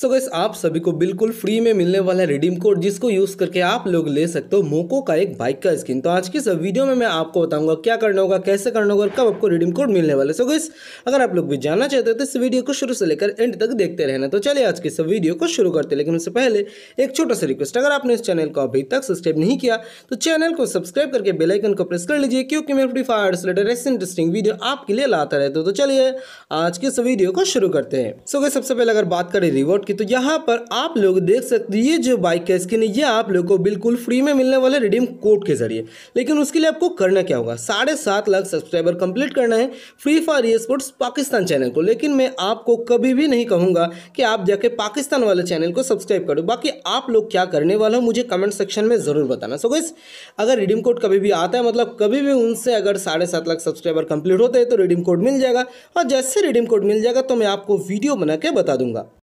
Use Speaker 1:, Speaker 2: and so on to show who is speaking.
Speaker 1: सो so gas आप सभी को बिल्कुल फ्री में मिलने वाला है रिडीम कोड जिसको यूज़ करके आप लोग ले सकते हो मोको का एक बाइक का स्किन तो आज की सब वीडियो में मैं आपको बताऊंगा क्या करना होगा कैसे करना होगा और कब आपको रिडीम कोड मिलने वाला है सो गैस अगर आप लोग भी जानना चाहते हो तो इस वीडियो को शुरू से लेकर एंड तक देखते रहना तो चलिए आज की सब वीडियो को शुरू करते लेकिन उससे पहले एक छोटा सा रिक्वेस्ट अगर आपने इस चैनल को अभी तक सब्सक्राइब नहीं किया तो चैनल को सब्सक्राइब करके बेलाइकन को प्रेस कर लीजिए क्योंकि मैं फ्री फायर से रिलेटेड ऐसी इंटरेस्टिंग वीडियो आपके लिए लाता रहता हूँ तो चलिए आज की इस वीडियो को शुरू करते हैं सो गए सबसे पहले अगर बात करें रिवॉर्ड की तो यहाँ पर आप लोग देख सकते ये जो बाइक का स्किन है ये आप लोग को बिल्कुल फ्री में मिलने वाले रिडीम कोड के जरिए लेकिन उसके लिए आपको करना क्या होगा साढ़े सात लाख सब्सक्राइबर कंप्लीट करना है फ्री फायर ये स्पोर्ट्स पाकिस्तान चैनल को लेकिन मैं आपको कभी भी नहीं कहूँगा कि आप जाके पाकिस्तान वाले चैनल को सब्सक्राइब करो बाकी आप लोग क्या करने वाला हो मुझे कमेंट सेक्शन में ज़रूर बताना सो गैस अगर रिडीम कोड कभी भी आता है मतलब कभी भी उनसे अगर साढ़े सात लाख सब्सक्राइबर कंप्लीट होते हैं तो रिडीम कोड मिल जाएगा और जैसे रिडीम कोड मिल जाएगा तो मैं आपको वीडियो बना के बता दूंगा